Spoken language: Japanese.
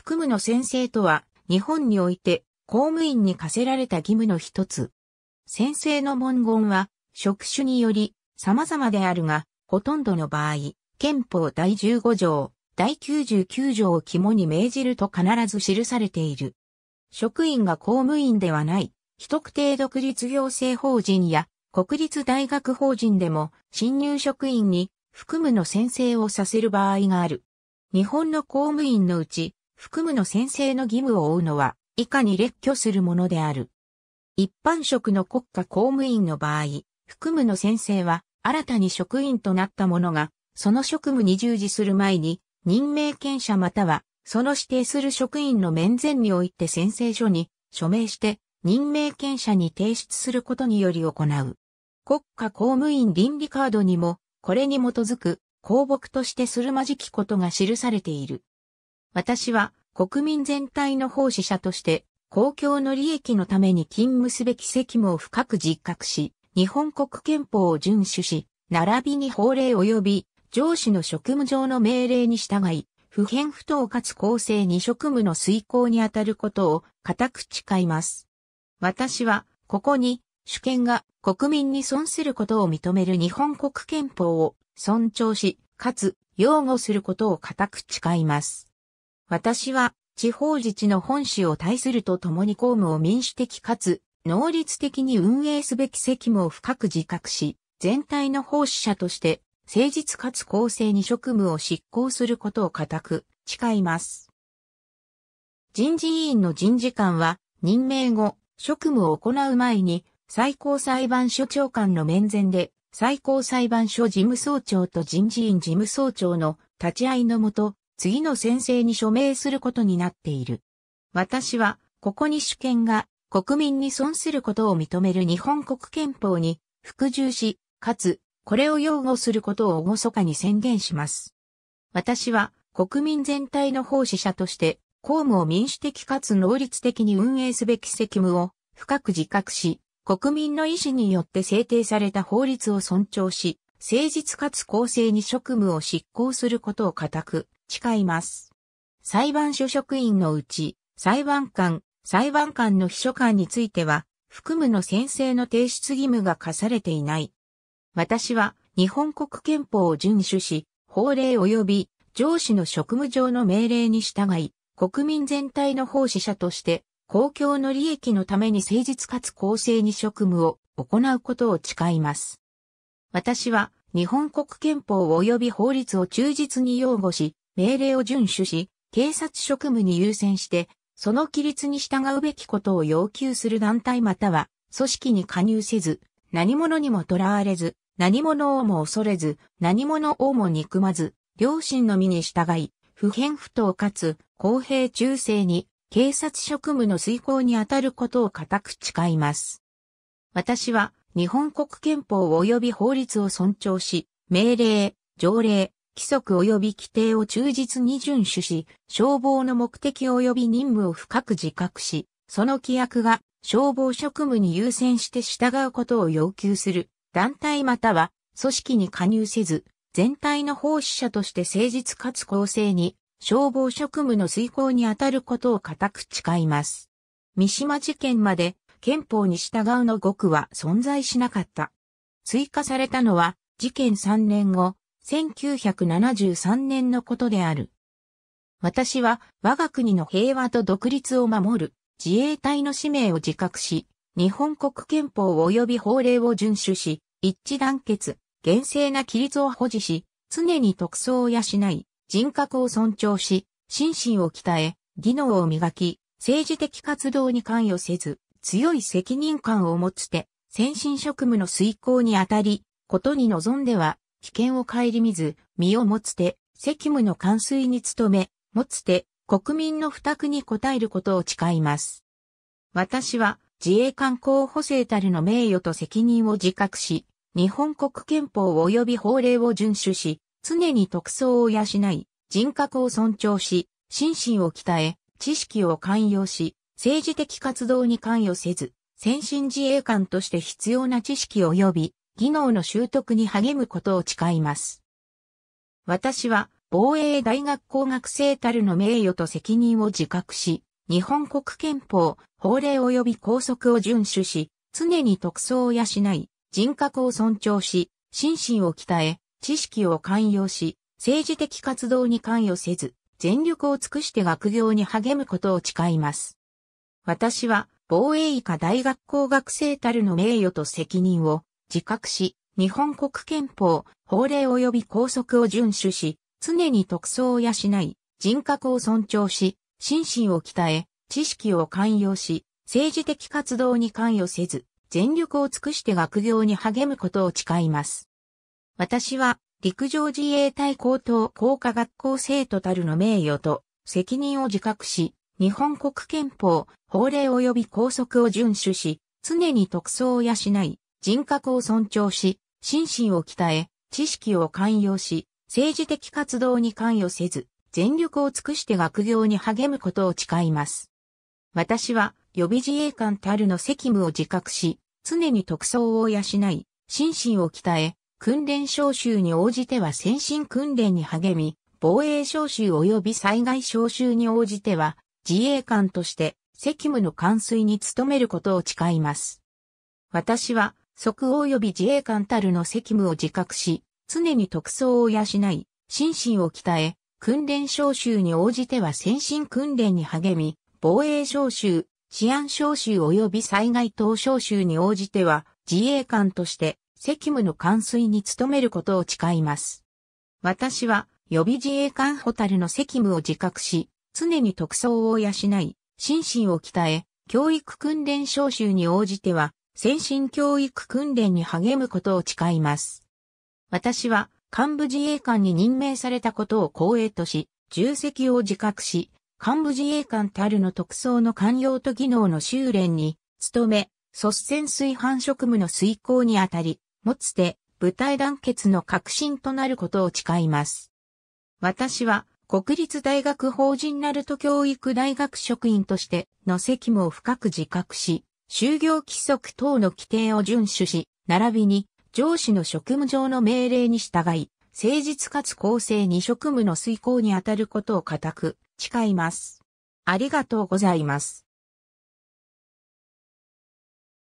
含むの先生とは、日本において公務員に課せられた義務の一つ。先生の文言は、職種により様々であるが、ほとんどの場合、憲法第15条、第99条を肝に銘じると必ず記されている。職員が公務員ではない、非特定独立行政法人や国立大学法人でも新入職員に含むの宣誓をさせる場合がある。日本の公務員のうち、含むの先生の義務を負うのは、以下に列挙するものである。一般職の国家公務員の場合、含むの先生は、新たに職員となった者が、その職務に従事する前に、任命権者または、その指定する職員の面前において宣誓書に署名して任命権者に提出することにより行う。国家公務員倫理カードにも、これに基づく公僕としてするまじきことが記されている。私は国民全体の奉仕者として、公共の利益のために勤務すべき責務を深く実覚し、日本国憲法を遵守し、並びに法令及び上司の職務上の命令に従い、不偏不当かつ公正に職務の遂行にあたることを固く誓います。私は、ここに、主権が国民に損することを認める日本国憲法を尊重し、かつ擁護することを固く誓います。私は、地方自治の本市を対するとともに公務を民主的かつ、能率的に運営すべき責務を深く自覚し、全体の奉仕者として、誠実かつ公正に職務を執行することを固く誓います。人事委員の人事官は、任命後、職務を行う前に、最高裁判所長官の面前で、最高裁判所事務総長と人事院事務総長の立ち会いのもと、次の宣誓に署名することになっている。私は、ここに主権が国民に損することを認める日本国憲法に服従し、かつ、これを擁護することを厳かに宣言します。私は、国民全体の奉仕者として、公務を民主的かつ能率的に運営すべき責務を深く自覚し、国民の意思によって制定された法律を尊重し、誠実かつ公正に職務を執行することを固く誓います。裁判所職員のうち、裁判官、裁判官の秘書官については、含むの先生の提出義務が課されていない。私は、日本国憲法を遵守し、法令及び上司の職務上の命令に従い、国民全体の奉仕者として、公共の利益のために誠実かつ公正に職務を行うことを誓います。私は、日本国憲法及び法律を忠実に擁護し、命令を遵守し、警察職務に優先して、その規律に従うべきことを要求する団体または、組織に加入せず、何者にもとらわれず、何者をも恐れず、何者をも憎まず、良心の身に従い、不偏不当かつ公平忠誠に警察職務の遂行にあたることを固く誓います。私は日本国憲法及び法律を尊重し、命令、条例、規則及び規定を忠実に遵守し、消防の目的及び任務を深く自覚し、その規約が消防職務に優先して従うことを要求する団体または組織に加入せず、全体の奉仕者として誠実かつ公正に消防職務の遂行に当たることを固く誓います。三島事件まで憲法に従うの極は存在しなかった。追加されたのは事件3年後、1973年のことである。私は我が国の平和と独立を守る自衛隊の使命を自覚し、日本国憲法及び法令を遵守し、一致団結、厳正な規律を保持し、常に特捜を養い、人格を尊重し、心身を鍛え、技能を磨き、政治的活動に関与せず、強い責任感を持つて、先進職務の遂行にあたり、ことに臨んでは、危険を顧みず、身を持つて、責務の完遂に努め、持つて、国民の負託に応えることを誓います。私は、自衛官候補生たるの名誉と責任を自覚し、日本国憲法及び法令を遵守し、常に特捜を養い、人格を尊重し、心身を鍛え、知識を寛容し、政治的活動に関与せず、先進自衛官として必要な知識及び技能の習得に励むことを誓います。私は防衛大学校学生たるの名誉と責任を自覚し、日本国憲法、法令及び拘束を遵守し、常に特捜を養い、人格を尊重し、心身を鍛え、知識を寛容し、政治的活動に関与せず、全力を尽くして学業に励むことを誓います。私は、防衛医科大学校学生たるの名誉と責任を、自覚し、日本国憲法、法令及び拘束を遵守し、常に特装を養い、人格を尊重し、心身を鍛え、知識を寛容し、政治的活動に関与せず、全力を尽くして学業に励むことを誓います。私は、陸上自衛隊高等工科学校生徒たるの名誉と責任を自覚し、日本国憲法、法令及び拘束を遵守し、常に特捜を養い、人格を尊重し、心身を鍛え、知識を寛容し、政治的活動に関与せず、全力を尽くして学業に励むことを誓います。私は予備自衛官たるの責務を自覚し、常に特装を養い、心身を鍛え、訓練召集に応じては先進訓練に励み、防衛召集及び災害召集に応じては、自衛官として責務の完遂に努めることを誓います。私は即応及び自衛官たるの責務を自覚し、常に特装を養い、心身を鍛え、訓練召集に応じては先進訓練に励み、防衛召集、治安召集及び災害等召集に応じては自衛官として責務の完遂に努めることを誓います。私は予備自衛官ホタルの責務を自覚し、常に特装を養い、心身を鍛え、教育訓練召集に応じては先進教育訓練に励むことを誓います。私は幹部自衛官に任命されたことを光栄とし、重責を自覚し、幹部自衛官たるの特装の寛容と技能の修練に、努め、率先炊飯職務の遂行にあたり、もつて、部隊団結の革新となることを誓います。私は、国立大学法人ナルト教育大学職員としての責務を深く自覚し、就業規則等の規定を遵守し、並びに上司の職務上の命令に従い、誠実かつ公正に職務の遂行に当たることを固く誓います。ありがとうございます。